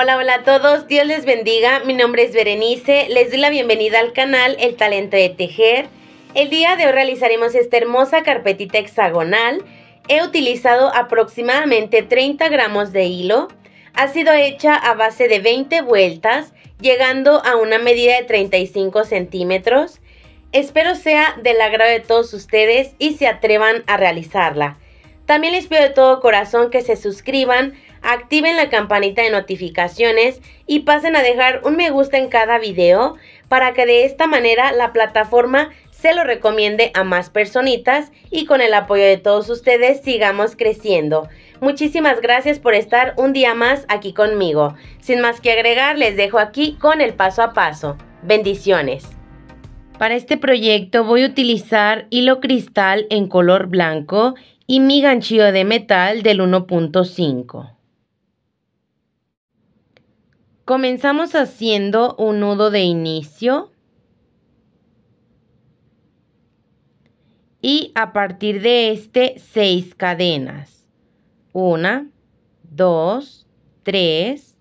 Hola, hola a todos, Dios les bendiga, mi nombre es Berenice, les doy la bienvenida al canal El Talento de Tejer. El día de hoy realizaremos esta hermosa carpetita hexagonal. He utilizado aproximadamente 30 gramos de hilo. Ha sido hecha a base de 20 vueltas, llegando a una medida de 35 centímetros. Espero sea del agrado de todos ustedes y se atrevan a realizarla. También les pido de todo corazón que se suscriban activen la campanita de notificaciones y pasen a dejar un me gusta en cada video para que de esta manera la plataforma se lo recomiende a más personitas y con el apoyo de todos ustedes sigamos creciendo. Muchísimas gracias por estar un día más aquí conmigo. Sin más que agregar, les dejo aquí con el paso a paso. Bendiciones. Para este proyecto voy a utilizar hilo cristal en color blanco y mi ganchillo de metal del 1.5. Comenzamos haciendo un nudo de inicio. Y a partir de este, seis cadenas. Una, dos, tres,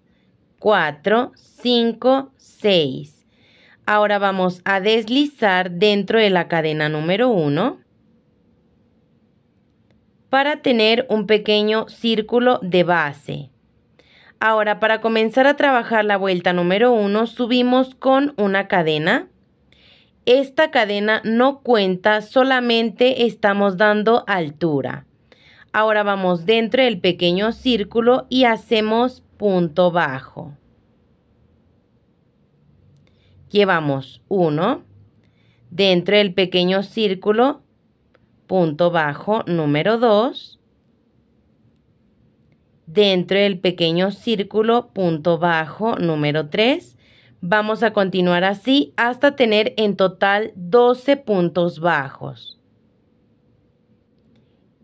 cuatro, cinco, seis. Ahora vamos a deslizar dentro de la cadena número uno para tener un pequeño círculo de base. Ahora, para comenzar a trabajar la vuelta número 1, subimos con una cadena. Esta cadena no cuenta, solamente estamos dando altura. Ahora vamos dentro del pequeño círculo y hacemos punto bajo. Llevamos 1 dentro del pequeño círculo, punto bajo número 2 dentro del pequeño círculo punto bajo número 3. Vamos a continuar así hasta tener en total 12 puntos bajos.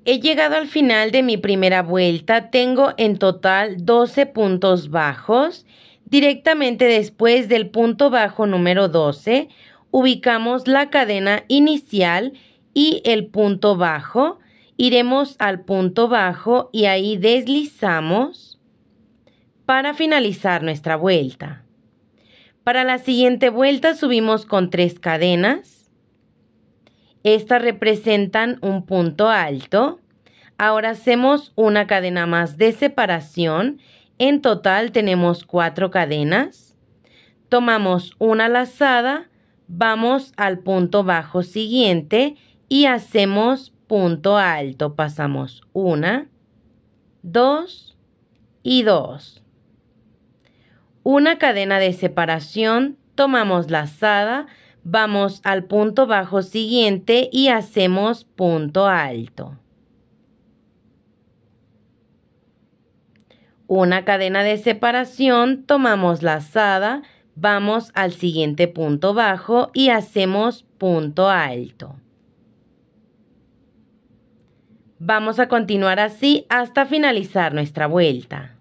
He llegado al final de mi primera vuelta, tengo en total 12 puntos bajos. Directamente después del punto bajo número 12, ubicamos la cadena inicial y el punto bajo iremos al punto bajo y ahí deslizamos para finalizar nuestra vuelta. Para la siguiente vuelta subimos con tres cadenas. Estas representan un punto alto. Ahora hacemos una cadena más de separación. En total tenemos cuatro cadenas. Tomamos una lazada, vamos al punto bajo siguiente y hacemos punto alto pasamos una, dos y dos. Una cadena de separación, tomamos lazada, vamos al punto bajo siguiente y hacemos punto alto. Una cadena de separación, tomamos lazada, vamos al siguiente punto bajo y hacemos punto alto. Vamos a continuar así hasta finalizar nuestra vuelta.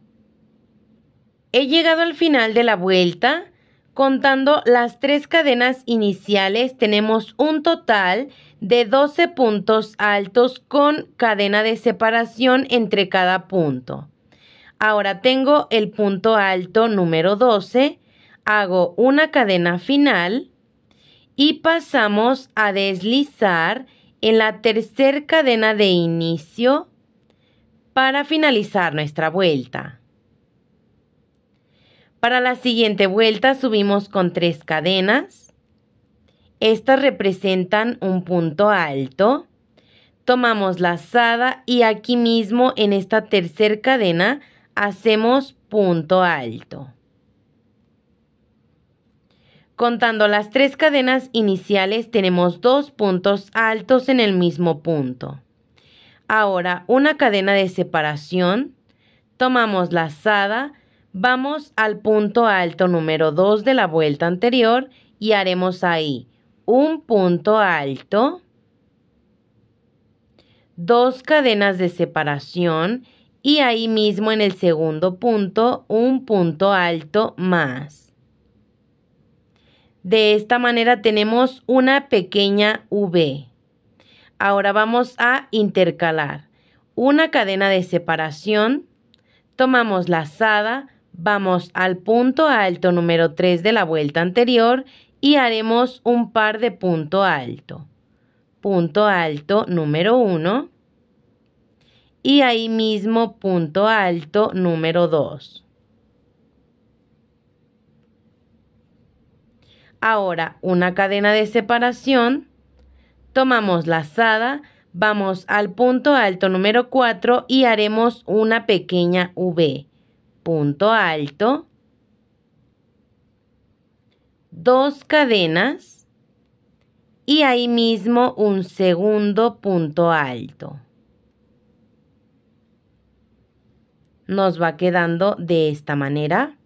He llegado al final de la vuelta. Contando las tres cadenas iniciales, tenemos un total de 12 puntos altos con cadena de separación entre cada punto. Ahora tengo el punto alto número 12, hago una cadena final y pasamos a deslizar en la tercera cadena de inicio para finalizar nuestra vuelta. Para la siguiente vuelta subimos con tres cadenas. Estas representan un punto alto. Tomamos la lazada y aquí mismo en esta tercera cadena hacemos punto alto. Contando las tres cadenas iniciales tenemos dos puntos altos en el mismo punto. Ahora, una cadena de separación, tomamos la lazada, vamos al punto alto número 2 de la vuelta anterior y haremos ahí un punto alto, dos cadenas de separación y ahí mismo en el segundo punto un punto alto más. De esta manera tenemos una pequeña V. Ahora vamos a intercalar. Una cadena de separación, tomamos lazada, vamos al punto alto número 3 de la vuelta anterior y haremos un par de punto alto. Punto alto número 1 y ahí mismo punto alto número 2. Ahora, una cadena de separación, tomamos lazada, vamos al punto alto número 4 y haremos una pequeña V. Punto alto, dos cadenas y ahí mismo un segundo punto alto. Nos va quedando de esta manera.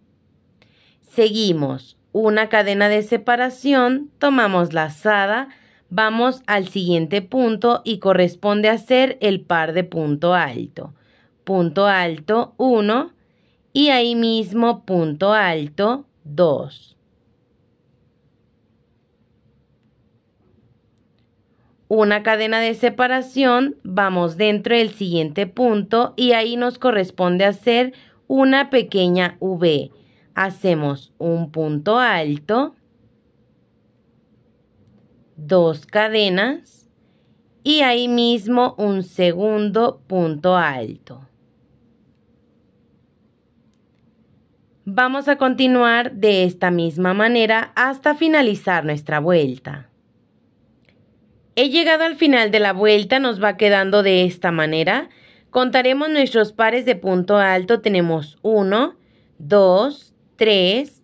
Seguimos una cadena de separación, tomamos la lazada, vamos al siguiente punto y corresponde hacer el par de punto alto. Punto alto 1 y ahí mismo punto alto 2. una cadena de separación, vamos dentro del siguiente punto y ahí nos corresponde hacer una pequeña V hacemos un punto alto, dos cadenas y ahí mismo un segundo punto alto. Vamos a continuar de esta misma manera hasta finalizar nuestra vuelta. He llegado al final de la vuelta, nos va quedando de esta manera. Contaremos nuestros pares de punto alto, tenemos 1, 2, 3,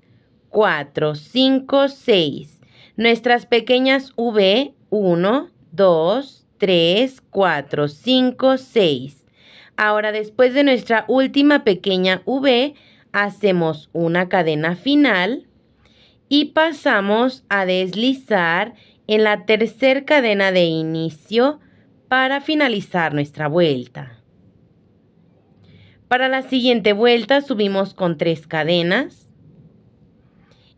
4, 5, 6. Nuestras pequeñas V, 1, 2, 3, 4, 5, 6. Ahora después de nuestra última pequeña V, hacemos una cadena final y pasamos a deslizar en la tercera cadena de inicio para finalizar nuestra vuelta. Para la siguiente vuelta subimos con tres cadenas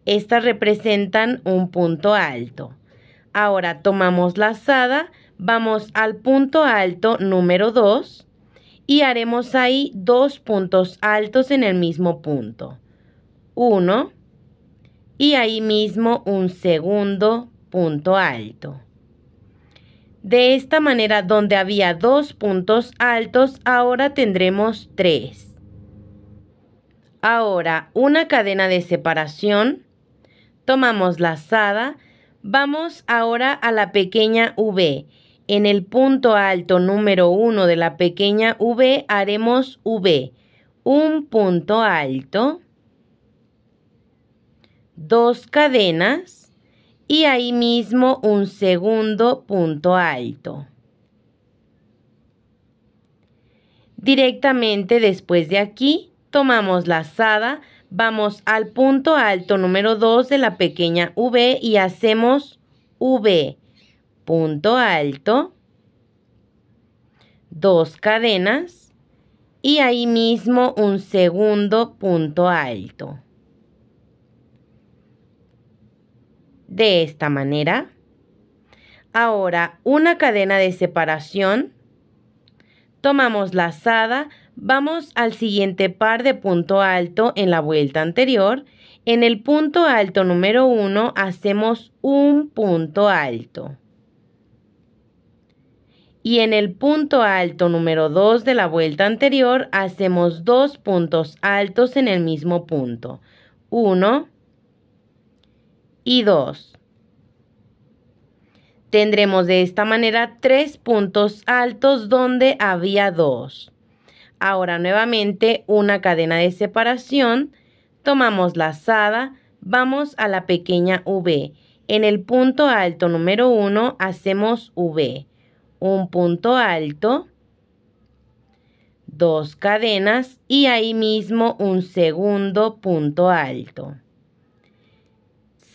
estas representan un punto alto. Ahora tomamos la lazada, vamos al punto alto número 2 y haremos ahí dos puntos altos en el mismo punto. Uno y ahí mismo un segundo punto alto. De esta manera, donde había dos puntos altos, ahora tendremos tres. Ahora, una cadena de separación tomamos la vamos ahora a la pequeña V. En el punto alto número 1 de la pequeña V haremos V. Un punto alto, dos cadenas y ahí mismo un segundo punto alto. Directamente después de aquí tomamos la lazada Vamos al punto alto número 2 de la pequeña V y hacemos V, punto alto, dos cadenas y ahí mismo un segundo punto alto. De esta manera. Ahora una cadena de separación. Tomamos lazada Vamos al siguiente par de punto alto en la vuelta anterior. En el punto alto número 1 hacemos un punto alto. Y en el punto alto número 2 de la vuelta anterior hacemos dos puntos altos en el mismo punto. 1 y 2. Tendremos de esta manera tres puntos altos donde había dos. Ahora nuevamente una cadena de separación, tomamos lazada, vamos a la pequeña V. En el punto alto número 1 hacemos V, un punto alto, dos cadenas y ahí mismo un segundo punto alto.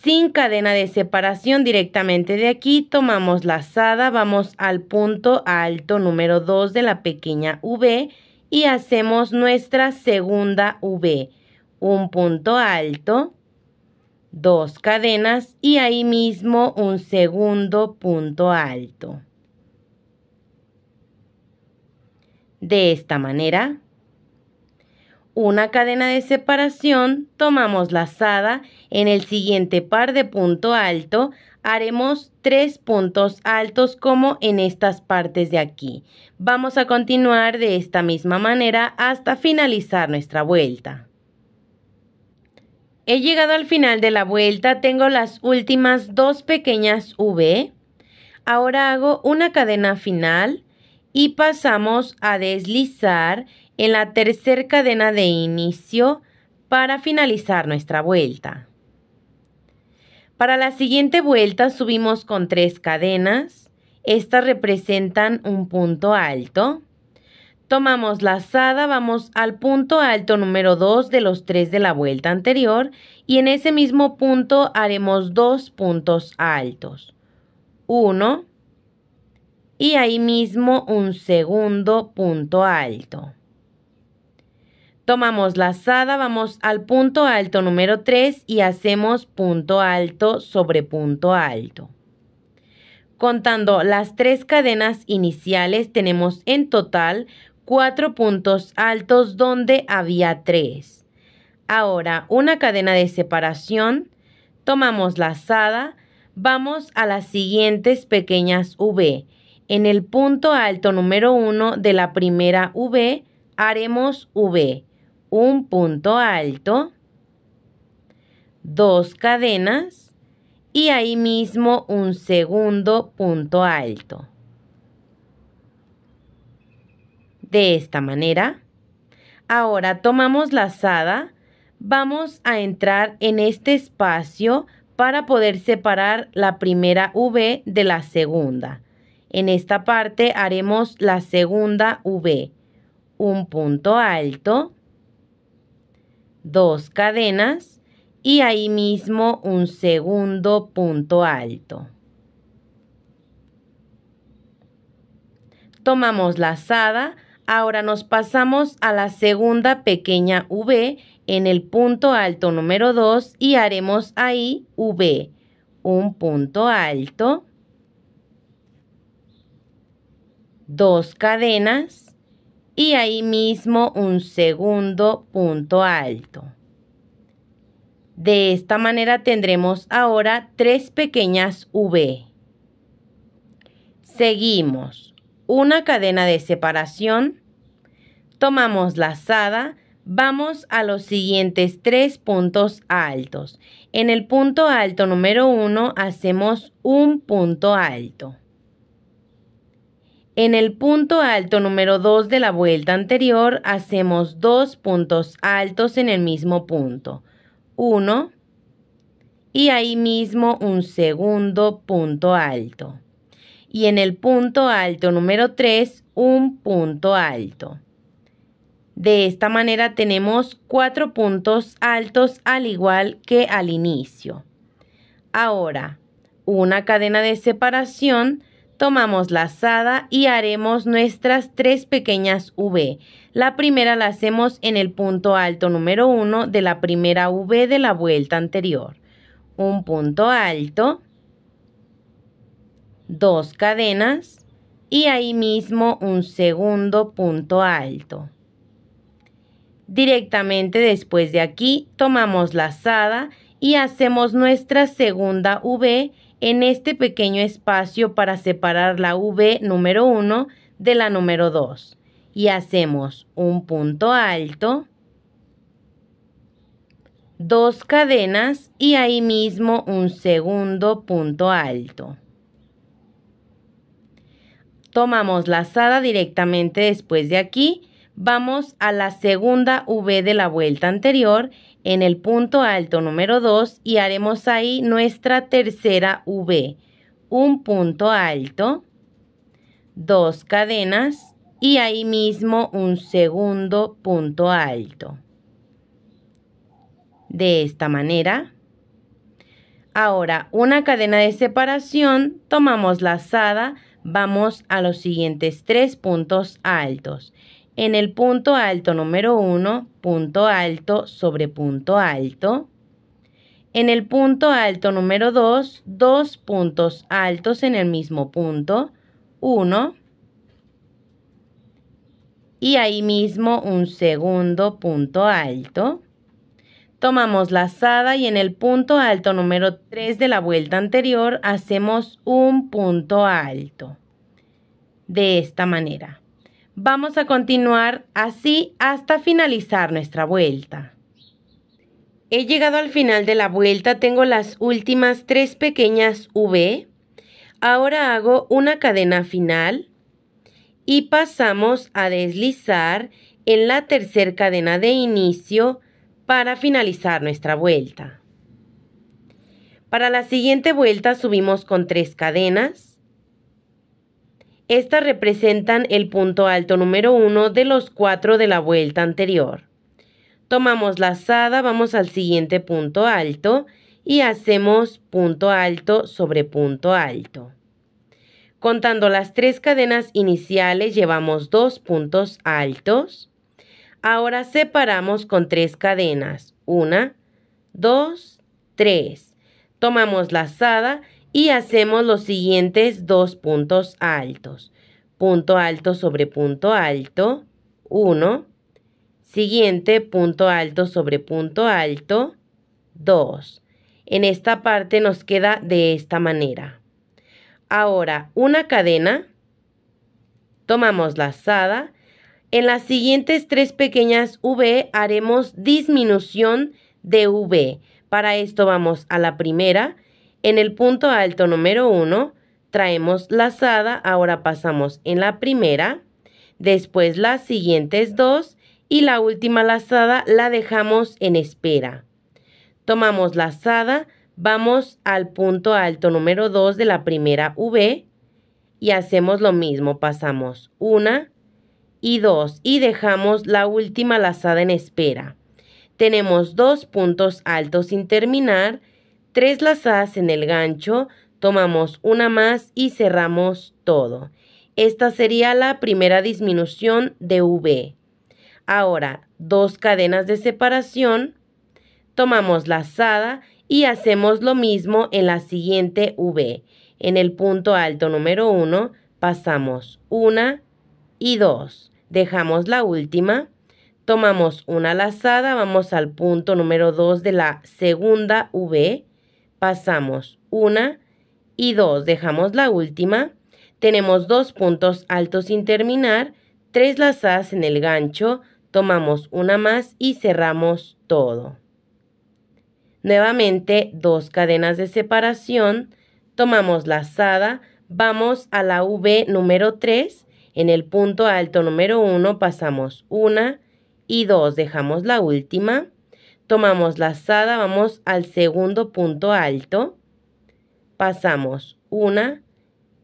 Sin cadena de separación directamente de aquí tomamos lazada, vamos al punto alto número 2 de la pequeña V y hacemos nuestra segunda V. Un punto alto, dos cadenas y ahí mismo un segundo punto alto. De esta manera, una cadena de separación, tomamos lazada en el siguiente par de punto alto haremos tres puntos altos como en estas partes de aquí. Vamos a continuar de esta misma manera hasta finalizar nuestra vuelta. He llegado al final de la vuelta, tengo las últimas dos pequeñas V. Ahora hago una cadena final y pasamos a deslizar en la tercera cadena de inicio para finalizar nuestra vuelta. Para la siguiente vuelta subimos con tres cadenas. Estas representan un punto alto. Tomamos la lazada, vamos al punto alto número 2 de los 3 de la vuelta anterior y en ese mismo punto haremos dos puntos altos. Uno y ahí mismo un segundo punto alto. Tomamos la lazada, vamos al punto alto número 3 y hacemos punto alto sobre punto alto. Contando las tres cadenas iniciales, tenemos en total cuatro puntos altos donde había tres. Ahora, una cadena de separación, tomamos la lazada, vamos a las siguientes pequeñas V. En el punto alto número 1 de la primera V, haremos V un punto alto, dos cadenas y ahí mismo un segundo punto alto. De esta manera, ahora tomamos la lazada, vamos a entrar en este espacio para poder separar la primera V de la segunda. En esta parte haremos la segunda V, un punto alto, dos cadenas y ahí mismo un segundo punto alto. Tomamos la lazada, ahora nos pasamos a la segunda pequeña V en el punto alto número 2 y haremos ahí V, un punto alto, dos cadenas y ahí mismo un segundo punto alto. De esta manera tendremos ahora tres pequeñas V. Seguimos una cadena de separación, tomamos lazada, vamos a los siguientes tres puntos altos. En el punto alto número uno hacemos un punto alto. En el punto alto número 2 de la vuelta anterior hacemos dos puntos altos en el mismo punto. Uno y ahí mismo un segundo punto alto. Y en el punto alto número 3 un punto alto. De esta manera tenemos cuatro puntos altos al igual que al inicio. Ahora, una cadena de separación tomamos la y haremos nuestras tres pequeñas V. La primera la hacemos en el punto alto número 1 de la primera V de la vuelta anterior. Un punto alto, dos cadenas y ahí mismo un segundo punto alto. Directamente después de aquí tomamos la asada y hacemos nuestra segunda V en este pequeño espacio para separar la V número 1 de la número 2 y hacemos un punto alto, dos cadenas y ahí mismo un segundo punto alto. Tomamos lazada directamente después de aquí, vamos a la segunda V de la vuelta anterior en el punto alto número 2 y haremos ahí nuestra tercera V. Un punto alto, dos cadenas y ahí mismo un segundo punto alto. De esta manera. Ahora, una cadena de separación, tomamos la lazada, vamos a los siguientes tres puntos altos. En el punto alto número 1, punto alto sobre punto alto. En el punto alto número 2, dos puntos altos en el mismo punto, 1. Y ahí mismo un segundo punto alto. Tomamos la lazada y en el punto alto número 3 de la vuelta anterior hacemos un punto alto. De esta manera. Vamos a continuar así hasta finalizar nuestra vuelta. He llegado al final de la vuelta, tengo las últimas tres pequeñas V. Ahora hago una cadena final y pasamos a deslizar en la tercera cadena de inicio para finalizar nuestra vuelta. Para la siguiente vuelta subimos con tres cadenas estas representan el punto alto número uno de los cuatro de la vuelta anterior. Tomamos la lazada, vamos al siguiente punto alto y hacemos punto alto sobre punto alto. Contando las tres cadenas iniciales llevamos dos puntos altos. Ahora separamos con tres cadenas. Una, dos, tres. Tomamos la lazada y hacemos los siguientes dos puntos altos. Punto alto sobre punto alto, 1. Siguiente, punto alto sobre punto alto, 2. En esta parte nos queda de esta manera. Ahora, una cadena, tomamos la lazada. En las siguientes tres pequeñas V haremos disminución de V. Para esto vamos a la primera, en el punto alto número 1 traemos lazada, ahora pasamos en la primera, después las siguientes dos y la última lazada la dejamos en espera. Tomamos lazada, vamos al punto alto número 2 de la primera V y hacemos lo mismo, pasamos una y dos y dejamos la última lazada en espera. Tenemos dos puntos altos sin terminar tres lazadas en el gancho, tomamos una más y cerramos todo. Esta sería la primera disminución de V. Ahora, dos cadenas de separación, tomamos lazada y hacemos lo mismo en la siguiente V. En el punto alto número 1 pasamos una y dos. Dejamos la última, tomamos una lazada, vamos al punto número 2 de la segunda V pasamos una y dos, dejamos la última, tenemos dos puntos altos sin terminar, tres lazadas en el gancho, tomamos una más y cerramos todo. Nuevamente, dos cadenas de separación, tomamos lazada, vamos a la V número 3, en el punto alto número 1 pasamos una y dos, dejamos la última, Tomamos lazada, vamos al segundo punto alto, pasamos una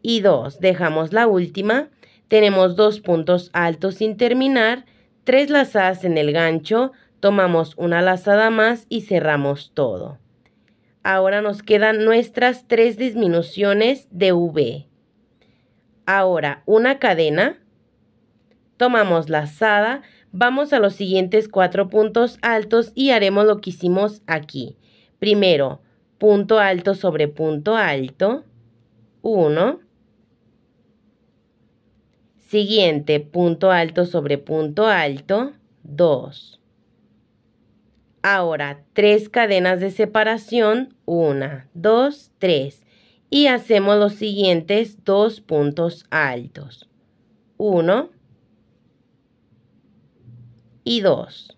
y dos, dejamos la última, tenemos dos puntos altos sin terminar, tres lazadas en el gancho, tomamos una lazada más y cerramos todo. Ahora nos quedan nuestras tres disminuciones de V. Ahora una cadena, tomamos lazada, Vamos a los siguientes cuatro puntos altos y haremos lo que hicimos aquí. Primero, punto alto sobre punto alto, 1. Siguiente, punto alto sobre punto alto, 2. Ahora, tres cadenas de separación, 1, 2, 3. Y hacemos los siguientes dos puntos altos. 1, y 2.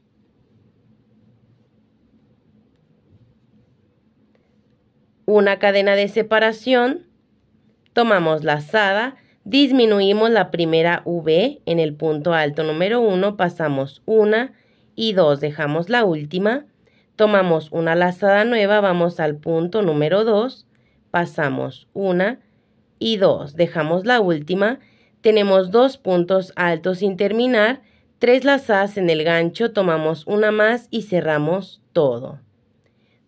Una cadena de separación, tomamos lazada, disminuimos la primera V en el punto alto número 1, pasamos una y 2, dejamos la última, tomamos una lazada nueva, vamos al punto número 2, pasamos una y 2, dejamos la última, tenemos dos puntos altos sin terminar, Tres lazadas en el gancho, tomamos una más y cerramos todo.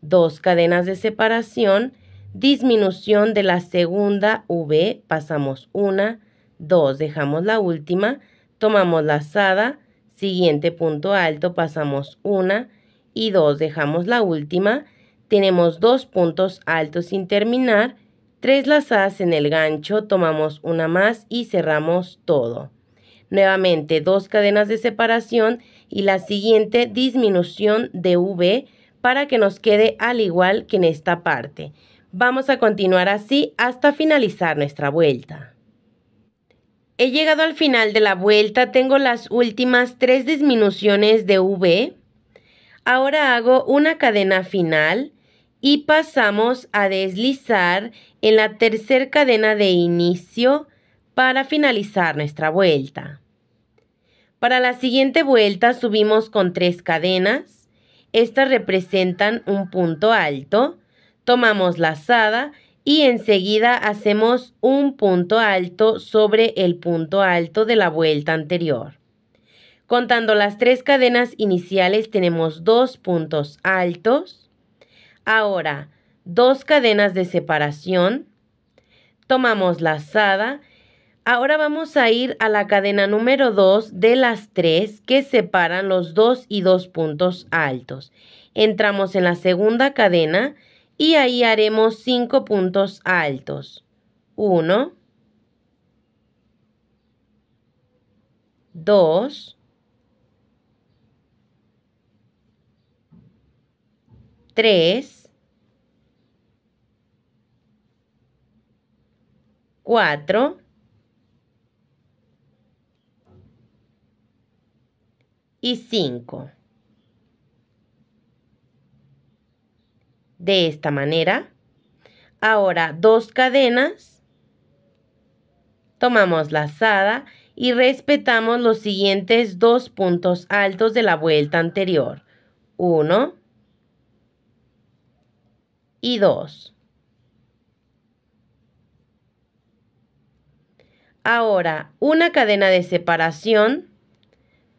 Dos cadenas de separación, disminución de la segunda V, pasamos una, dos, dejamos la última, tomamos lazada, siguiente punto alto, pasamos una y dos, dejamos la última, tenemos dos puntos altos sin terminar, tres lazadas en el gancho, tomamos una más y cerramos todo. Nuevamente, dos cadenas de separación y la siguiente disminución de V para que nos quede al igual que en esta parte. Vamos a continuar así hasta finalizar nuestra vuelta. He llegado al final de la vuelta, tengo las últimas tres disminuciones de V. Ahora hago una cadena final y pasamos a deslizar en la tercera cadena de inicio para finalizar nuestra vuelta. Para la siguiente vuelta subimos con tres cadenas. Estas representan un punto alto. Tomamos lazada y enseguida hacemos un punto alto sobre el punto alto de la vuelta anterior. Contando las tres cadenas iniciales tenemos dos puntos altos. Ahora, dos cadenas de separación. Tomamos lazada Ahora vamos a ir a la cadena número 2 de las 3 que separan los 2 y 2 puntos altos. Entramos en la segunda cadena y ahí haremos 5 puntos altos. 1, 2, 3, 4, y 5. De esta manera. Ahora dos cadenas. Tomamos la lazada y respetamos los siguientes dos puntos altos de la vuelta anterior. 1 y 2. Ahora, una cadena de separación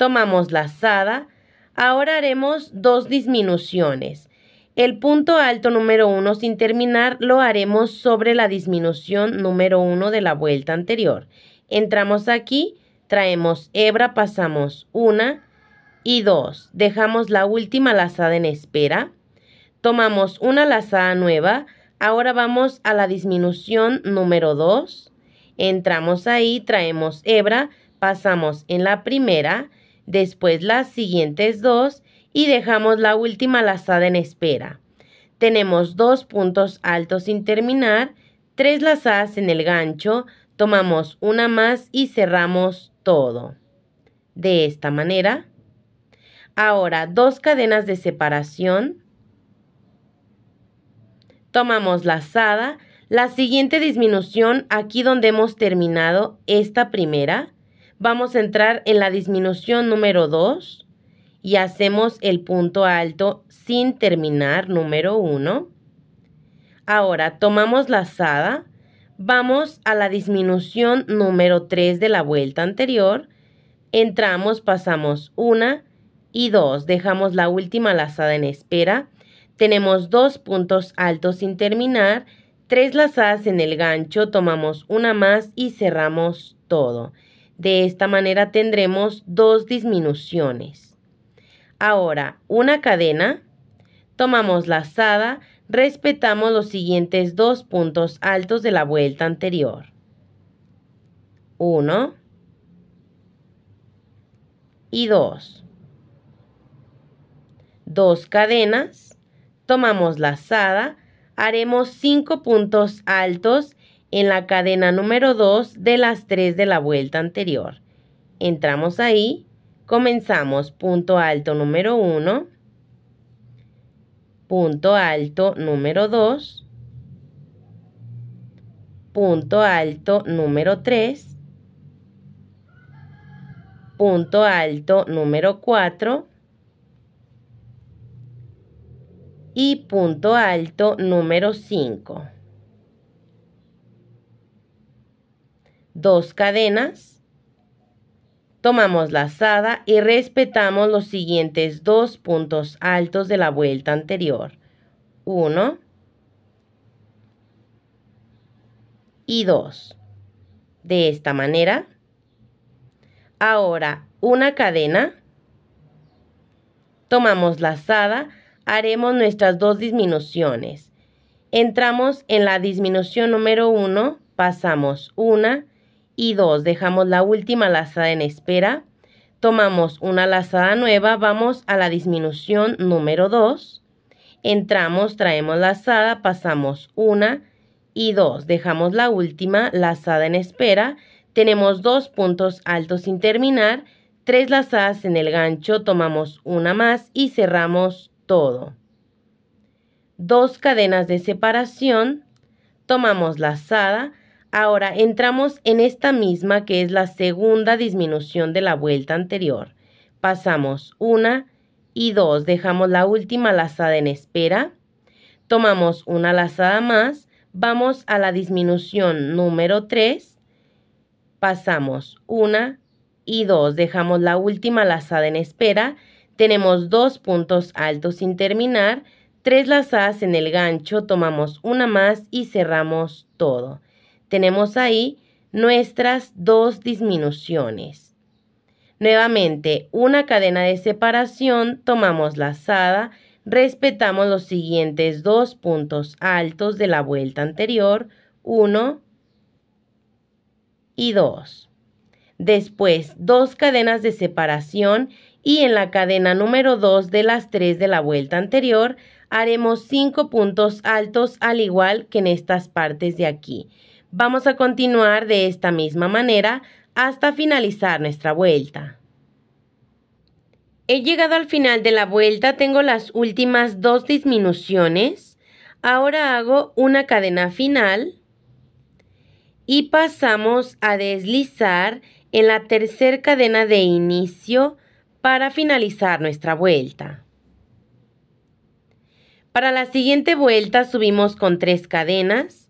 tomamos la lazada. Ahora haremos dos disminuciones. El punto alto número uno sin terminar lo haremos sobre la disminución número 1 de la vuelta anterior. Entramos aquí, traemos hebra, pasamos una y dos. Dejamos la última lazada en espera. Tomamos una lazada nueva. Ahora vamos a la disminución número 2. Entramos ahí, traemos hebra, pasamos en la primera después las siguientes dos y dejamos la última lazada en espera. Tenemos dos puntos altos sin terminar, tres lazadas en el gancho, tomamos una más y cerramos todo. De esta manera. Ahora dos cadenas de separación. Tomamos lazada, la siguiente disminución aquí donde hemos terminado esta primera Vamos a entrar en la disminución número 2 y hacemos el punto alto sin terminar número 1. Ahora tomamos lazada, vamos a la disminución número 3 de la vuelta anterior, entramos, pasamos una y dos dejamos la última lazada en espera, tenemos dos puntos altos sin terminar, tres lazadas en el gancho, tomamos una más y cerramos todo. De esta manera tendremos dos disminuciones. Ahora, una cadena, tomamos la lazada, respetamos los siguientes dos puntos altos de la vuelta anterior. Uno. y dos. Dos cadenas, tomamos la lazada, haremos cinco puntos altos en la cadena número 2 de las 3 de la vuelta anterior. Entramos ahí, comenzamos punto alto número 1, punto alto número 2, punto alto número 3, punto alto número 4 y punto alto número 5. dos cadenas, tomamos la lazada y respetamos los siguientes dos puntos altos de la vuelta anterior. uno y dos De esta manera. Ahora una cadena. Tomamos la lazada, haremos nuestras dos disminuciones. Entramos en la disminución número 1, pasamos una y dos, Dejamos la última lazada en espera. Tomamos una lazada nueva, vamos a la disminución número 2. Entramos, traemos lazada, pasamos una y dos, Dejamos la última lazada en espera. Tenemos dos puntos altos sin terminar, tres lazadas en el gancho, tomamos una más y cerramos todo. Dos cadenas de separación, tomamos lazada, Ahora entramos en esta misma que es la segunda disminución de la vuelta anterior. Pasamos una y dos, dejamos la última lazada en espera, tomamos una lazada más, vamos a la disminución número 3, pasamos una y dos, dejamos la última lazada en espera, tenemos dos puntos altos sin terminar, tres lazadas en el gancho, tomamos una más y cerramos todo. Tenemos ahí nuestras dos disminuciones. Nuevamente, una cadena de separación, tomamos la lazada, respetamos los siguientes dos puntos altos de la vuelta anterior, uno y dos Después, dos cadenas de separación y en la cadena número 2 de las tres de la vuelta anterior haremos cinco puntos altos al igual que en estas partes de aquí. Vamos a continuar de esta misma manera hasta finalizar nuestra vuelta. He llegado al final de la vuelta, tengo las últimas dos disminuciones. Ahora hago una cadena final y pasamos a deslizar en la tercera cadena de inicio para finalizar nuestra vuelta. Para la siguiente vuelta subimos con tres cadenas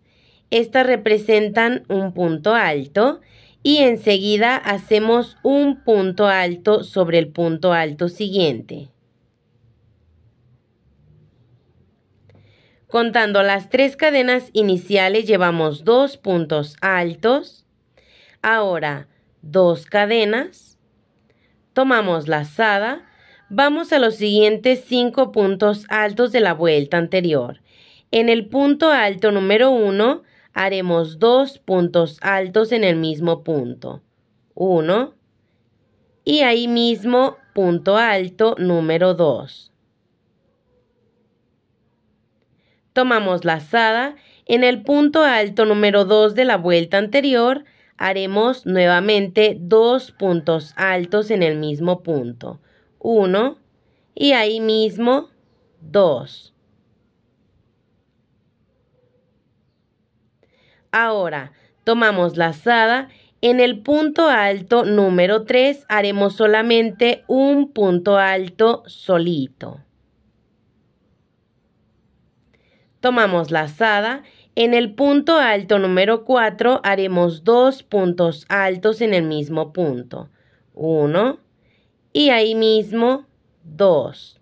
estas representan un punto alto y enseguida hacemos un punto alto sobre el punto alto siguiente. Contando las tres cadenas iniciales llevamos dos puntos altos. Ahora dos cadenas. Tomamos la lazada. Vamos a los siguientes cinco puntos altos de la vuelta anterior. En el punto alto número uno haremos dos puntos altos en el mismo punto. 1 y ahí mismo punto alto número 2. Tomamos lazada. En el punto alto número 2 de la vuelta anterior haremos nuevamente dos puntos altos en el mismo punto. 1 y ahí mismo 2. Ahora, tomamos la lazada. En el punto alto número 3 haremos solamente un punto alto solito. Tomamos la lazada. En el punto alto número 4 haremos dos puntos altos en el mismo punto. Uno y ahí mismo dos.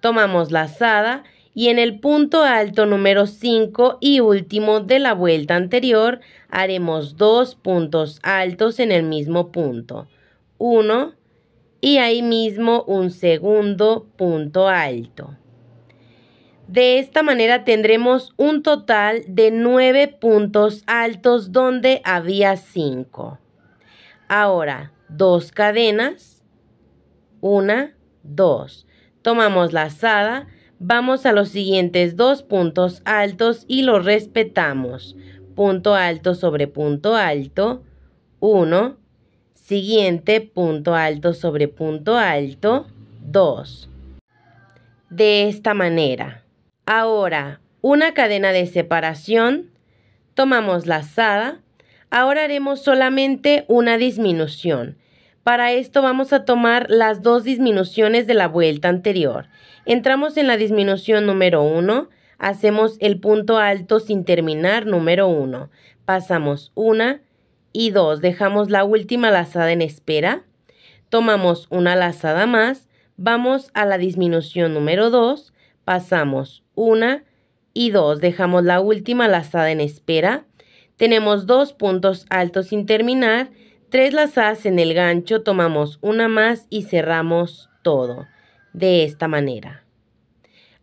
Tomamos la lazada y en el punto alto número 5 y último de la vuelta anterior haremos dos puntos altos en el mismo punto. 1 y ahí mismo un segundo punto alto. De esta manera tendremos un total de 9 puntos altos donde había 5. Ahora, dos cadenas. 1, 2. Tomamos la lazada Vamos a los siguientes dos puntos altos y los respetamos. Punto alto sobre punto alto, 1. Siguiente punto alto sobre punto alto, 2. De esta manera. Ahora, una cadena de separación, tomamos la lazada, ahora haremos solamente una disminución. Para esto vamos a tomar las dos disminuciones de la vuelta anterior. Entramos en la disminución número 1, hacemos el punto alto sin terminar número 1. Pasamos 1 y 2, dejamos la última lazada en espera, tomamos una lazada más, vamos a la disminución número 2, pasamos 1 y 2, dejamos la última lazada en espera, tenemos dos puntos altos sin terminar, tres lazadas en el gancho, tomamos una más y cerramos todo de esta manera.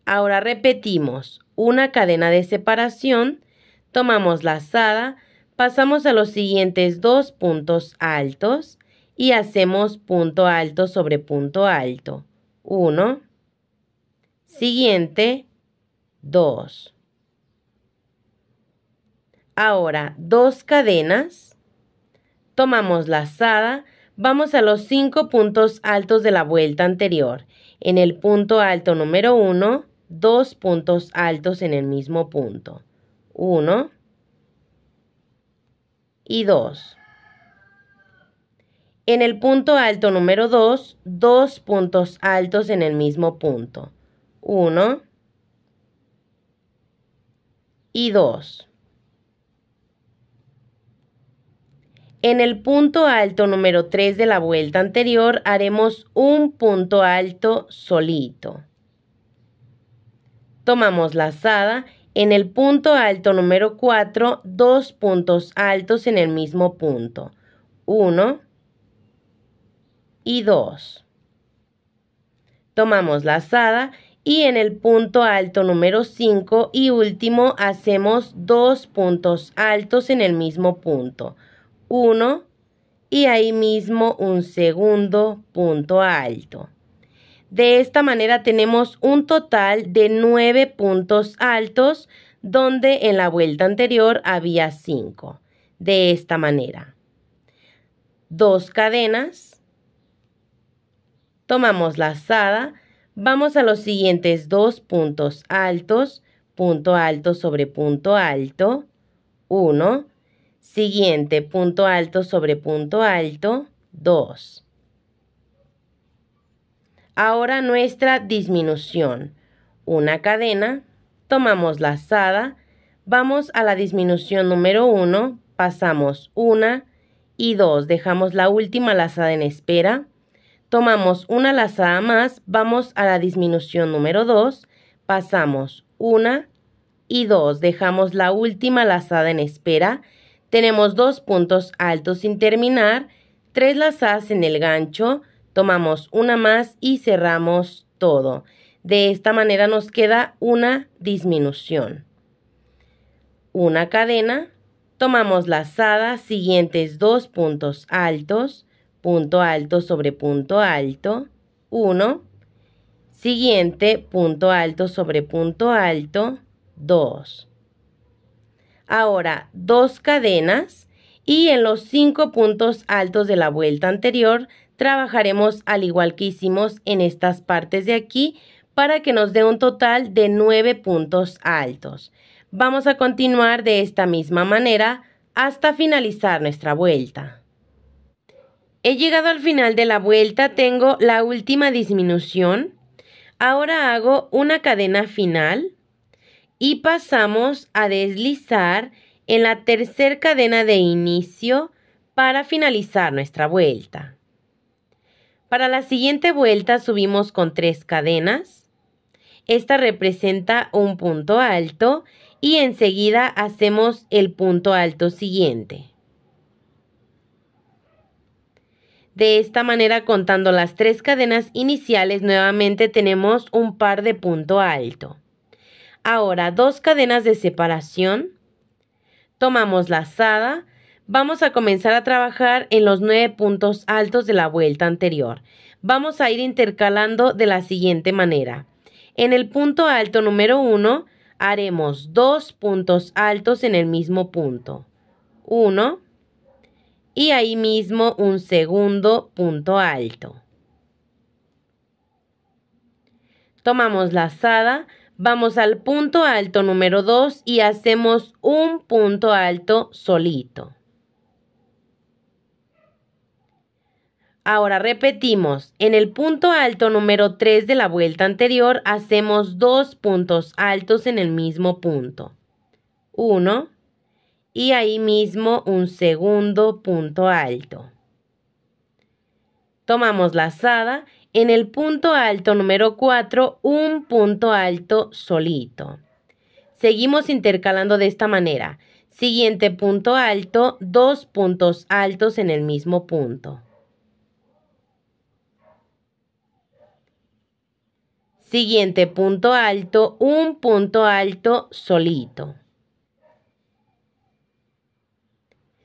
Ahora repetimos una cadena de separación, tomamos la lazada, pasamos a los siguientes dos puntos altos y hacemos punto alto sobre punto alto. 1, siguiente, 2. Ahora, dos cadenas, tomamos la lazada, vamos a los cinco puntos altos de la vuelta anterior en el punto alto número 1, dos puntos altos en el mismo punto. 1 y 2. En el punto alto número 2, dos puntos altos en el mismo punto. 1 y 2. En el punto alto número 3 de la vuelta anterior haremos un punto alto solito. Tomamos lazada. En el punto alto número 4, dos puntos altos en el mismo punto. 1 y 2. Tomamos lazada y en el punto alto número 5 y último hacemos dos puntos altos en el mismo punto. 1 y ahí mismo un segundo punto alto. De esta manera tenemos un total de 9 puntos altos donde en la vuelta anterior había 5. De esta manera. Dos cadenas. Tomamos lazada. Vamos a los siguientes dos puntos altos. Punto alto sobre punto alto. 1 Siguiente, punto alto sobre punto alto, 2. Ahora nuestra disminución. Una cadena, tomamos lazada, vamos a la disminución número 1, pasamos una y 2, dejamos la última lazada en espera, tomamos una lazada más, vamos a la disminución número 2, pasamos una y 2, dejamos la última lazada en espera, tenemos dos puntos altos sin terminar, tres lazadas en el gancho, tomamos una más y cerramos todo. De esta manera nos queda una disminución. Una cadena, tomamos lazada, siguientes dos puntos altos, punto alto sobre punto alto, uno, siguiente punto alto sobre punto alto, dos. Ahora, dos cadenas y en los cinco puntos altos de la vuelta anterior trabajaremos al igual que hicimos en estas partes de aquí para que nos dé un total de nueve puntos altos. Vamos a continuar de esta misma manera hasta finalizar nuestra vuelta. He llegado al final de la vuelta, tengo la última disminución. Ahora hago una cadena final y pasamos a deslizar en la tercera cadena de inicio para finalizar nuestra vuelta. Para la siguiente vuelta subimos con tres cadenas. Esta representa un punto alto y enseguida hacemos el punto alto siguiente. De esta manera, contando las tres cadenas iniciales, nuevamente tenemos un par de punto alto. Ahora, dos cadenas de separación. Tomamos la lazada. Vamos a comenzar a trabajar en los nueve puntos altos de la vuelta anterior. Vamos a ir intercalando de la siguiente manera. En el punto alto número uno haremos dos puntos altos en el mismo punto. uno y ahí mismo un segundo punto alto. Tomamos lazada Vamos al punto alto número 2 y hacemos un punto alto solito. Ahora repetimos, en el punto alto número 3 de la vuelta anterior hacemos dos puntos altos en el mismo punto. Uno y ahí mismo un segundo punto alto. Tomamos la lazada en el punto alto número 4, un punto alto solito. Seguimos intercalando de esta manera. Siguiente punto alto, dos puntos altos en el mismo punto. Siguiente punto alto, un punto alto solito.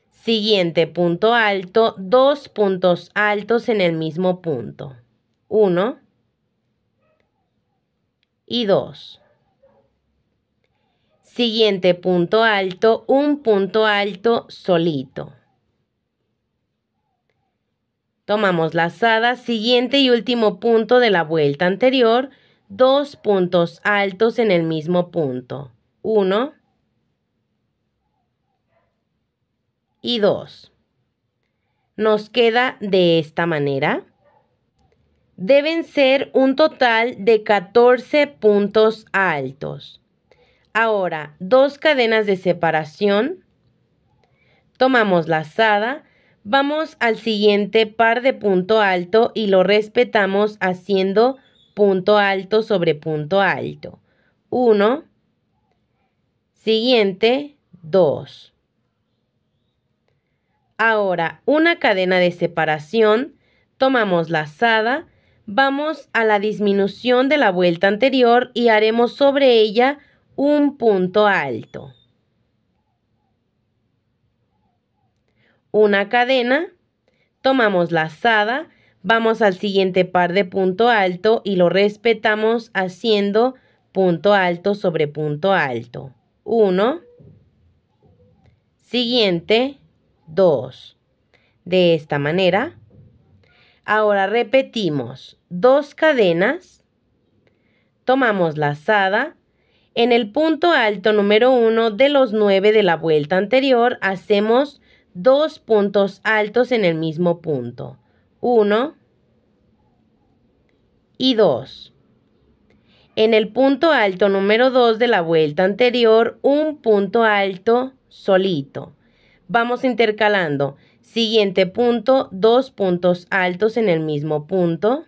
Siguiente punto alto, dos puntos altos en el mismo punto. 1 y 2. Siguiente punto alto, un punto alto solito. Tomamos lazada, siguiente y último punto de la vuelta anterior, dos puntos altos en el mismo punto. 1 y 2. Nos queda de esta manera deben ser un total de 14 puntos altos. Ahora, dos cadenas de separación. Tomamos la lazada, vamos al siguiente par de punto alto y lo respetamos haciendo punto alto sobre punto alto. 1, siguiente, 2. Ahora, una cadena de separación, tomamos la lazada, Vamos a la disminución de la vuelta anterior y haremos sobre ella un punto alto. Una cadena, tomamos lazada, vamos al siguiente par de punto alto y lo respetamos haciendo punto alto sobre punto alto. 1, siguiente, 2. De esta manera, Ahora repetimos dos cadenas, tomamos la lazada, en el punto alto número 1 de los 9 de la vuelta anterior hacemos dos puntos altos en el mismo punto, 1 y 2. En el punto alto número 2 de la vuelta anterior, un punto alto solito. Vamos intercalando. Siguiente punto, dos puntos altos en el mismo punto.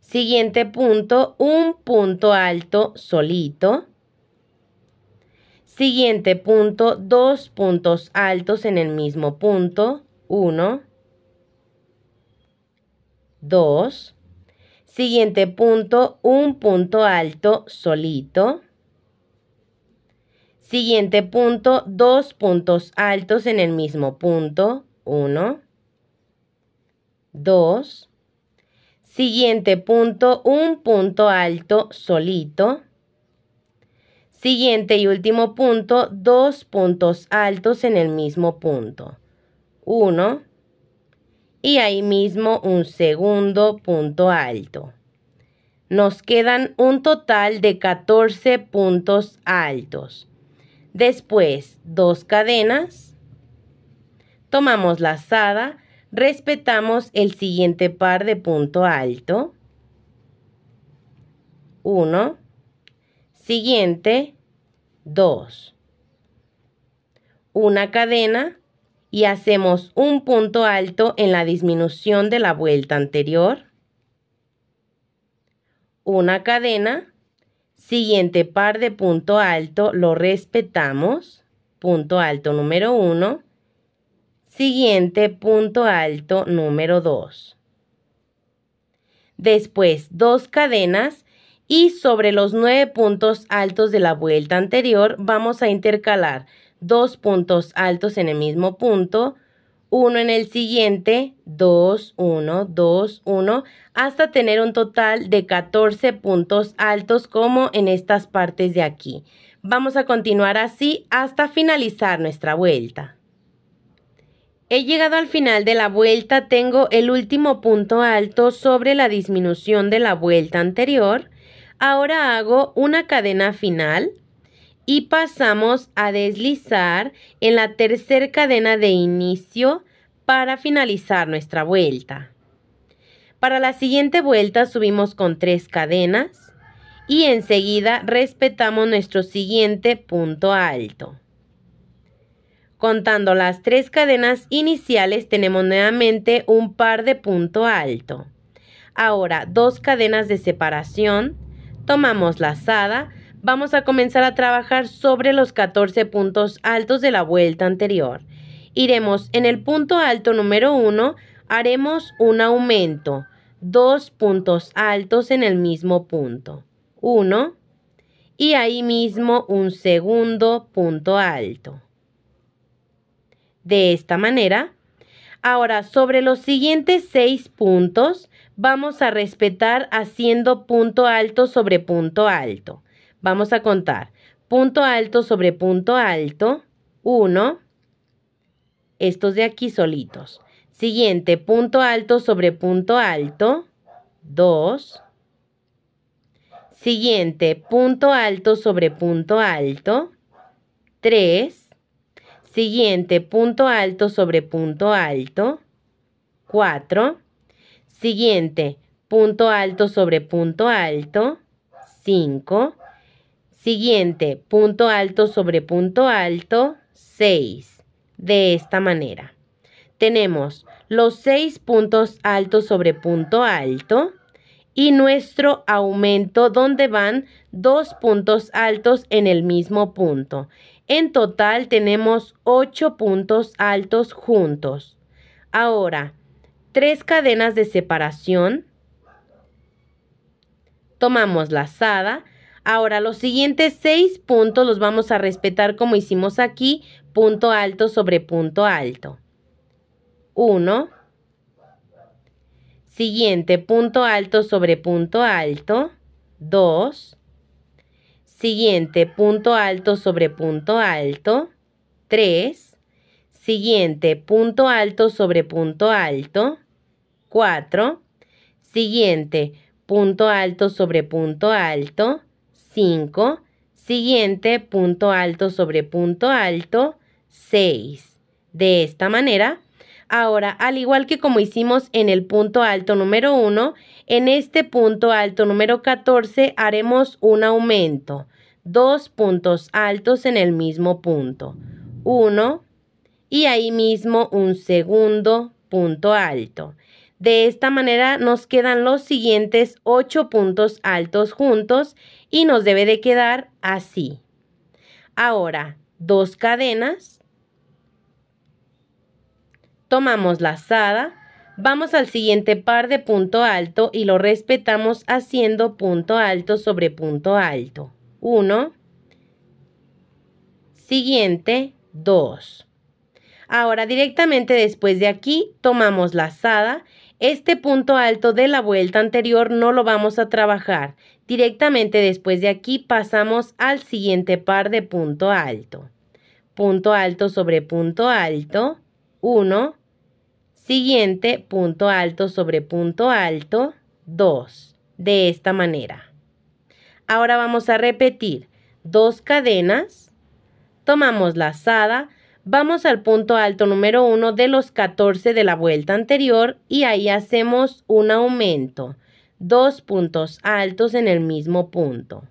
Siguiente punto, un punto alto solito. Siguiente punto, dos puntos altos en el mismo punto. uno dos Siguiente punto, un punto alto solito. Siguiente punto, dos puntos altos en el mismo punto. Uno, dos. Siguiente punto, un punto alto solito. Siguiente y último punto, dos puntos altos en el mismo punto. Uno. Y ahí mismo un segundo punto alto. Nos quedan un total de 14 puntos altos. Después, dos cadenas. Tomamos lazada, respetamos el siguiente par de punto alto. 1, siguiente, 2. Una cadena y hacemos un punto alto en la disminución de la vuelta anterior. Una cadena Siguiente par de punto alto, lo respetamos. Punto alto número 1. Siguiente punto alto número 2. Después, dos cadenas y sobre los nueve puntos altos de la vuelta anterior vamos a intercalar dos puntos altos en el mismo punto, uno en el siguiente, 2, 1, 2, 1, hasta tener un total de 14 puntos altos como en estas partes de aquí. Vamos a continuar así hasta finalizar nuestra vuelta. He llegado al final de la vuelta, tengo el último punto alto sobre la disminución de la vuelta anterior. Ahora hago una cadena final y pasamos a deslizar en la tercera cadena de inicio para finalizar nuestra vuelta. Para la siguiente vuelta subimos con tres cadenas y enseguida respetamos nuestro siguiente punto alto. Contando las tres cadenas iniciales tenemos nuevamente un par de punto alto. Ahora dos cadenas de separación, tomamos lazada vamos a comenzar a trabajar sobre los 14 puntos altos de la vuelta anterior. Iremos en el punto alto número 1, haremos un aumento, dos puntos altos en el mismo punto, 1 y ahí mismo un segundo punto alto. De esta manera, ahora sobre los siguientes 6 puntos, vamos a respetar haciendo punto alto sobre punto alto. Vamos a contar. Punto alto sobre punto alto. 1. Estos de aquí solitos. Siguiente, punto alto sobre punto alto. 2. Siguiente, punto alto sobre punto alto. 3. Siguiente, punto alto sobre punto alto. 4. Siguiente, punto alto sobre punto alto. 5. Siguiente, punto alto sobre punto alto, 6. De esta manera. Tenemos los 6 puntos altos sobre punto alto y nuestro aumento donde van dos puntos altos en el mismo punto. En total tenemos 8 puntos altos juntos. Ahora, tres cadenas de separación. Tomamos la lazada Ahora, los siguientes seis puntos los vamos a respetar como hicimos aquí, punto alto sobre punto alto. 1. Siguiente, punto alto sobre punto alto. 2. Siguiente, punto alto sobre punto alto. 3. Siguiente, punto alto sobre punto alto. 4. Siguiente, punto alto sobre punto alto. 5. Siguiente, punto alto sobre punto alto, 6. De esta manera, ahora, al igual que como hicimos en el punto alto número 1, en este punto alto número 14 haremos un aumento. Dos puntos altos en el mismo punto. 1 y ahí mismo un segundo punto alto. De esta manera nos quedan los siguientes 8 puntos altos juntos y nos debe de quedar así. Ahora, dos cadenas. Tomamos la lazada. Vamos al siguiente par de punto alto y lo respetamos haciendo punto alto sobre punto alto. 1. Siguiente, 2. Ahora directamente después de aquí tomamos la lazada este punto alto de la vuelta anterior no lo vamos a trabajar. Directamente después de aquí pasamos al siguiente par de punto alto. Punto alto sobre punto alto, 1. Siguiente, punto alto sobre punto alto, 2. De esta manera. Ahora vamos a repetir dos cadenas, tomamos la lazada, Vamos al punto alto número 1 de los 14 de la vuelta anterior y ahí hacemos un aumento. Dos puntos altos en el mismo punto.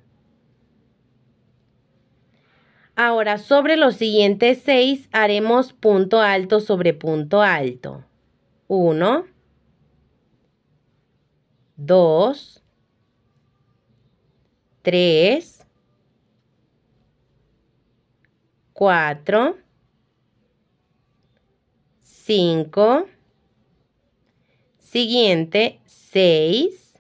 Ahora sobre los siguientes 6 haremos punto alto sobre punto alto. 1, 2, 3, 4, 5, siguiente 6.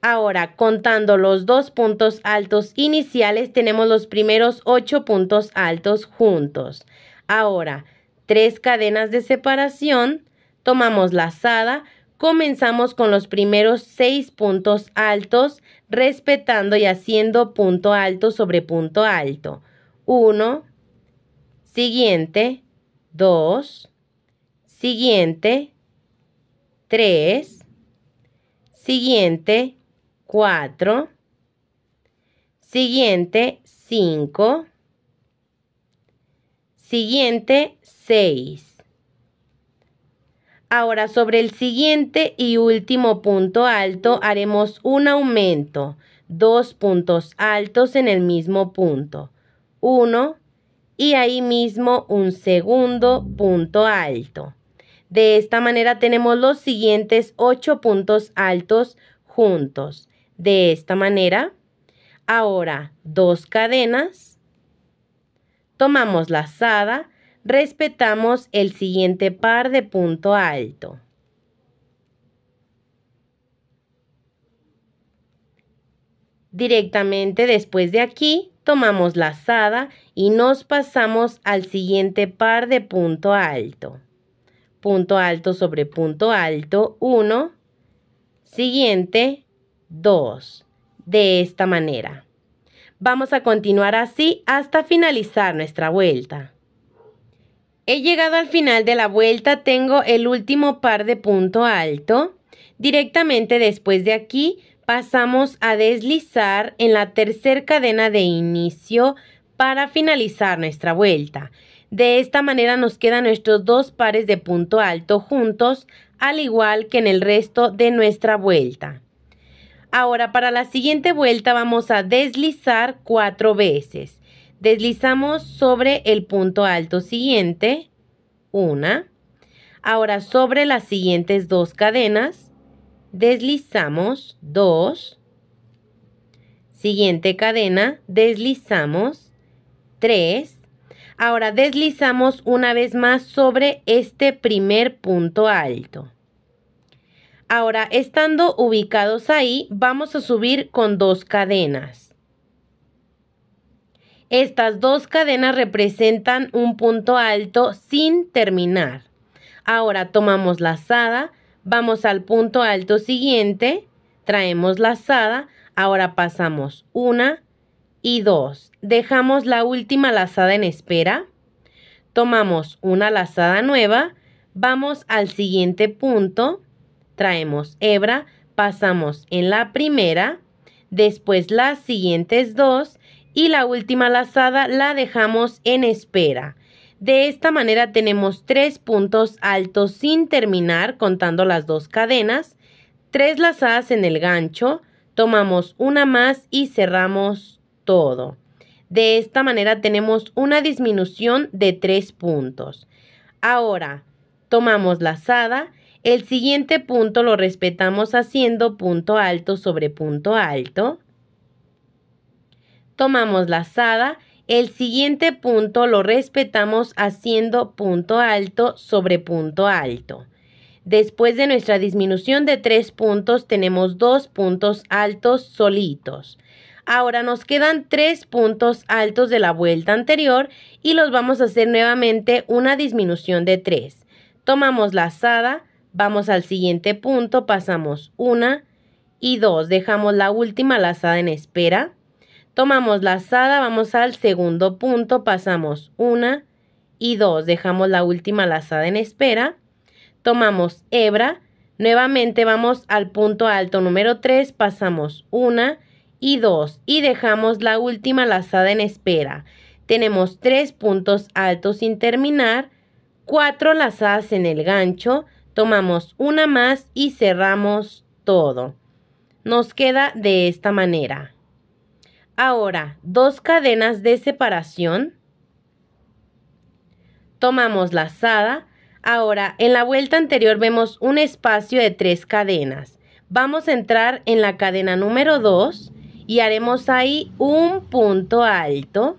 Ahora, contando los dos puntos altos iniciales, tenemos los primeros 8 puntos altos juntos. Ahora, tres cadenas de separación, tomamos la lazada, comenzamos con los primeros 6 puntos altos, respetando y haciendo punto alto sobre punto alto. 1, siguiente, 2, siguiente, 3, siguiente, 4, siguiente, 5, siguiente, 6. Ahora sobre el siguiente y último punto alto haremos un aumento, dos puntos altos en el mismo punto. 1, y ahí mismo un segundo punto alto. De esta manera tenemos los siguientes ocho puntos altos juntos. De esta manera, ahora dos cadenas, tomamos la lazada, respetamos el siguiente par de punto alto. Directamente después de aquí, tomamos la lazada y nos pasamos al siguiente par de punto alto. Punto alto sobre punto alto, 1, siguiente, 2, de esta manera. Vamos a continuar así hasta finalizar nuestra vuelta. He llegado al final de la vuelta, tengo el último par de punto alto. Directamente después de aquí pasamos a deslizar en la tercera cadena de inicio para finalizar nuestra vuelta. De esta manera nos quedan nuestros dos pares de punto alto juntos, al igual que en el resto de nuestra vuelta. Ahora para la siguiente vuelta vamos a deslizar cuatro veces. Deslizamos sobre el punto alto siguiente, una. Ahora sobre las siguientes dos cadenas, deslizamos dos. Siguiente cadena, deslizamos 3. Ahora deslizamos una vez más sobre este primer punto alto. Ahora, estando ubicados ahí, vamos a subir con dos cadenas. Estas dos cadenas representan un punto alto sin terminar. Ahora tomamos lazada, vamos al punto alto siguiente, traemos lazada, ahora pasamos una y dos dejamos la última lazada en espera, tomamos una lazada nueva, vamos al siguiente punto, traemos hebra, pasamos en la primera, después las siguientes dos y la última lazada la dejamos en espera. De esta manera tenemos tres puntos altos sin terminar contando las dos cadenas, tres lazadas en el gancho, tomamos una más y cerramos todo. De esta manera tenemos una disminución de 3 puntos. Ahora, tomamos lazada. El siguiente punto lo respetamos haciendo punto alto sobre punto alto. Tomamos lazada. El siguiente punto lo respetamos haciendo punto alto sobre punto alto. Después de nuestra disminución de tres puntos, tenemos dos puntos altos solitos. Ahora nos quedan tres puntos altos de la vuelta anterior y los vamos a hacer nuevamente una disminución de 3. Tomamos la lazada, vamos al siguiente punto, pasamos una y dos, dejamos la última lazada en espera. Tomamos la lazada, vamos al segundo punto, pasamos una y dos, dejamos la última lazada en espera. Tomamos hebra, nuevamente vamos al punto alto número 3, pasamos una y 2 y dejamos la última lazada en espera. Tenemos 3 puntos altos sin terminar, 4 lazadas en el gancho, tomamos una más y cerramos todo. Nos queda de esta manera. Ahora, dos cadenas de separación. Tomamos lazada. Ahora, en la vuelta anterior vemos un espacio de tres cadenas. Vamos a entrar en la cadena número 2 y haremos ahí un punto alto,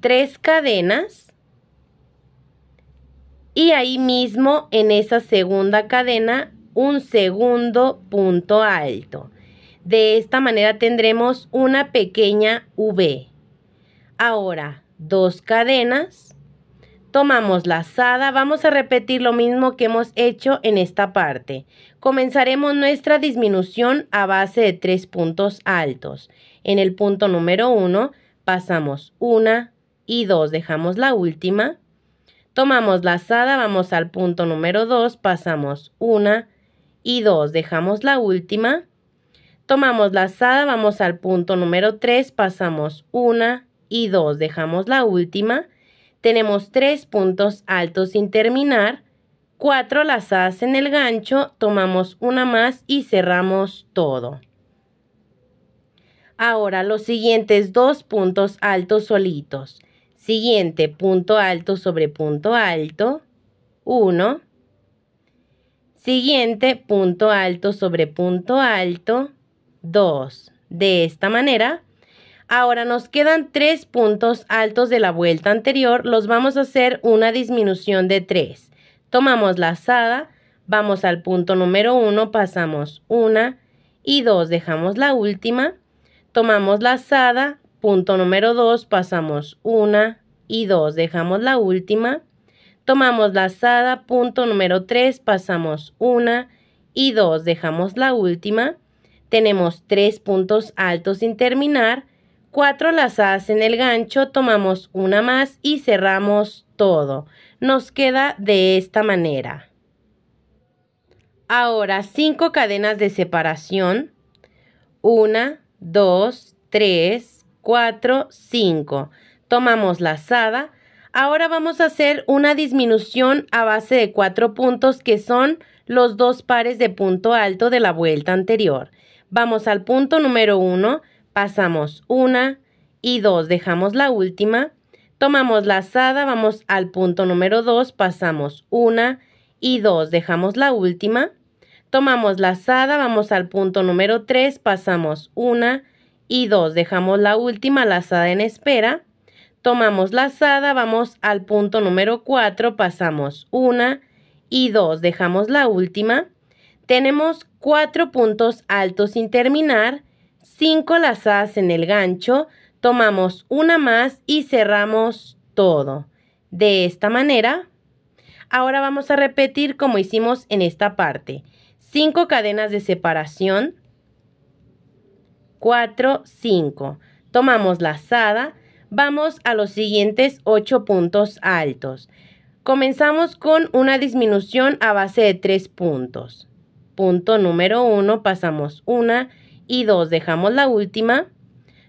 tres cadenas y ahí mismo en esa segunda cadena un segundo punto alto. De esta manera tendremos una pequeña V. Ahora, dos cadenas Tomamos lazada, vamos a repetir lo mismo que hemos hecho en esta parte. Comenzaremos nuestra disminución a base de tres puntos altos. En el punto número 1 pasamos 1 y 2, dejamos la última. Tomamos lazada, vamos al punto número 2, pasamos 1 y 2, dejamos la última. Tomamos lazada, vamos al punto número 3, pasamos 1 y 2, dejamos la última tenemos tres puntos altos sin terminar, cuatro lazadas en el gancho, tomamos una más y cerramos todo. Ahora los siguientes dos puntos altos solitos. Siguiente punto alto sobre punto alto, 1. Siguiente punto alto sobre punto alto, 2. De esta manera Ahora nos quedan tres puntos altos de la vuelta anterior, los vamos a hacer una disminución de tres Tomamos la lazada, vamos al punto número uno pasamos una y dos dejamos la última, tomamos la lazada, punto número dos pasamos una y dos dejamos la última, tomamos la lazada, punto número tres pasamos una y dos dejamos la última, tenemos tres puntos altos sin terminar, cuatro lazadas en el gancho, tomamos una más y cerramos todo. Nos queda de esta manera. Ahora cinco cadenas de separación. Una, dos, tres, cuatro, cinco. Tomamos lazada. Ahora vamos a hacer una disminución a base de cuatro puntos que son los dos pares de punto alto de la vuelta anterior. Vamos al punto número uno pasamos una y dos, dejamos la última, tomamos la asada, vamos al punto número dos, pasamos una y dos, dejamos la última, tomamos la asada, vamos al punto número tres, pasamos una y dos, dejamos la última, la en espera, tomamos la asada, vamos al punto número cuatro, pasamos una y dos, dejamos la última, tenemos cuatro puntos altos sin terminar, 5 lazadas en el gancho, tomamos una más y cerramos todo. De esta manera, ahora vamos a repetir como hicimos en esta parte. 5 cadenas de separación, 4, 5. Tomamos lazada, vamos a los siguientes 8 puntos altos. Comenzamos con una disminución a base de 3 puntos. Punto número 1, pasamos una y 2 dejamos la última,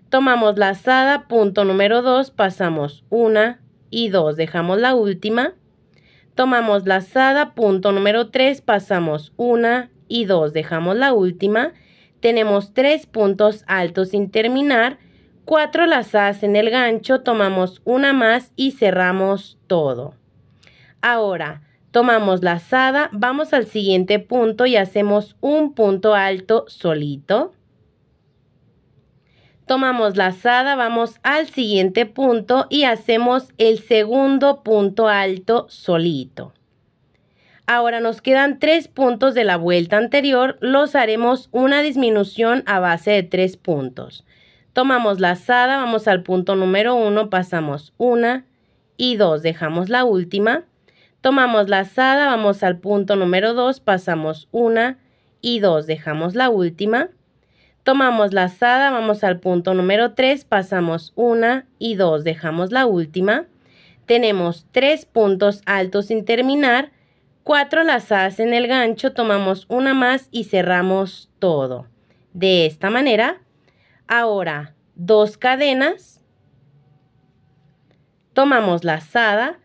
tomamos lazada, punto número 2, pasamos una y dos dejamos la última, tomamos la lazada, punto número 3, pasamos una y dos dejamos la última, tenemos tres puntos altos sin terminar, 4 lazadas en el gancho, tomamos una más y cerramos todo. Ahora, tomamos lazada, vamos al siguiente punto y hacemos un punto alto solito tomamos la lazada, vamos al siguiente punto y hacemos el segundo punto alto solito. Ahora nos quedan tres puntos de la vuelta anterior, los haremos una disminución a base de tres puntos. Tomamos la lazada, vamos al punto número uno, pasamos una y dos, dejamos la última. Tomamos la lazada, vamos al punto número dos, pasamos una y dos, dejamos la última Tomamos la vamos al punto número 3, pasamos una y dos, dejamos la última. Tenemos tres puntos altos sin terminar, cuatro lazadas en el gancho, tomamos una más y cerramos todo. De esta manera, ahora dos cadenas, tomamos la lazada.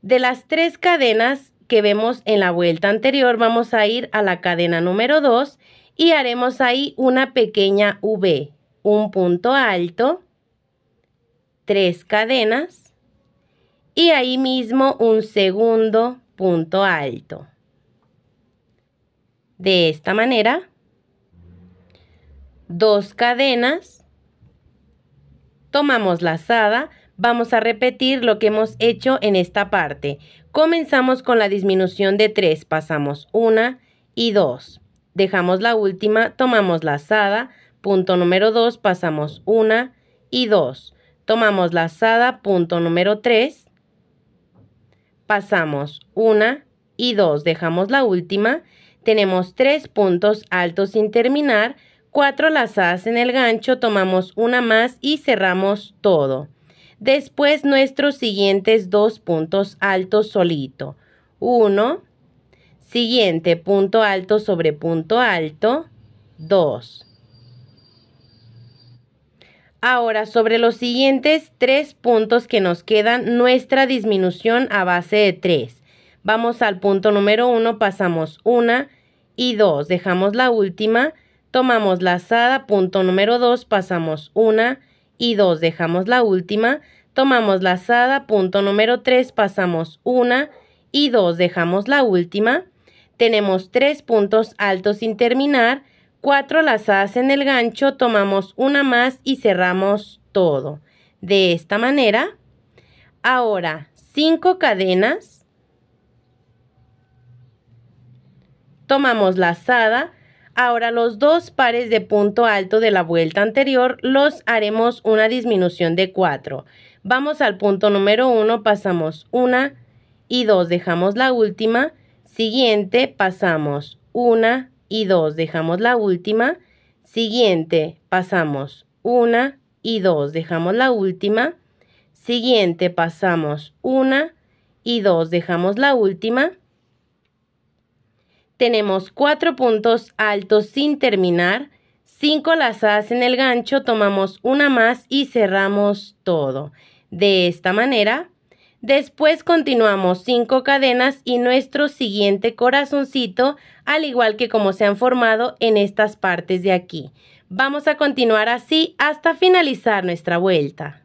De las tres cadenas que vemos en la vuelta anterior, vamos a ir a la cadena número 2 y haremos ahí una pequeña V, un punto alto, tres cadenas y ahí mismo un segundo punto alto. De esta manera, dos cadenas, tomamos lazada, vamos a repetir lo que hemos hecho en esta parte. Comenzamos con la disminución de tres pasamos una y dos Dejamos la última, tomamos lazada, punto número 2, pasamos una y 2. Tomamos lazada, punto número 3, pasamos una y 2, dejamos la última, tenemos tres puntos altos sin terminar, cuatro lazadas en el gancho, tomamos una más y cerramos todo. Después nuestros siguientes dos puntos altos solito. 1, Siguiente, punto alto sobre punto alto, 2. Ahora, sobre los siguientes tres puntos que nos quedan, nuestra disminución a base de 3. Vamos al punto número 1, pasamos 1 y 2, dejamos la última, tomamos la lazada, punto número 2, pasamos 1 y 2, dejamos la última, tomamos la lazada, punto número 3, pasamos 1 y 2, dejamos la última, tenemos tres puntos altos sin terminar, cuatro lazadas en el gancho, tomamos una más y cerramos todo. De esta manera, ahora cinco cadenas, tomamos lazada, ahora los dos pares de punto alto de la vuelta anterior los haremos una disminución de cuatro. Vamos al punto número uno, pasamos una y dos, dejamos la última, Siguiente, pasamos una y dos, dejamos la última. Siguiente, pasamos una y dos, dejamos la última. Siguiente, pasamos una y dos, dejamos la última. Tenemos cuatro puntos altos sin terminar, cinco lazadas en el gancho, tomamos una más y cerramos todo. De esta manera Después continuamos cinco cadenas y nuestro siguiente corazoncito, al igual que como se han formado en estas partes de aquí. Vamos a continuar así hasta finalizar nuestra vuelta.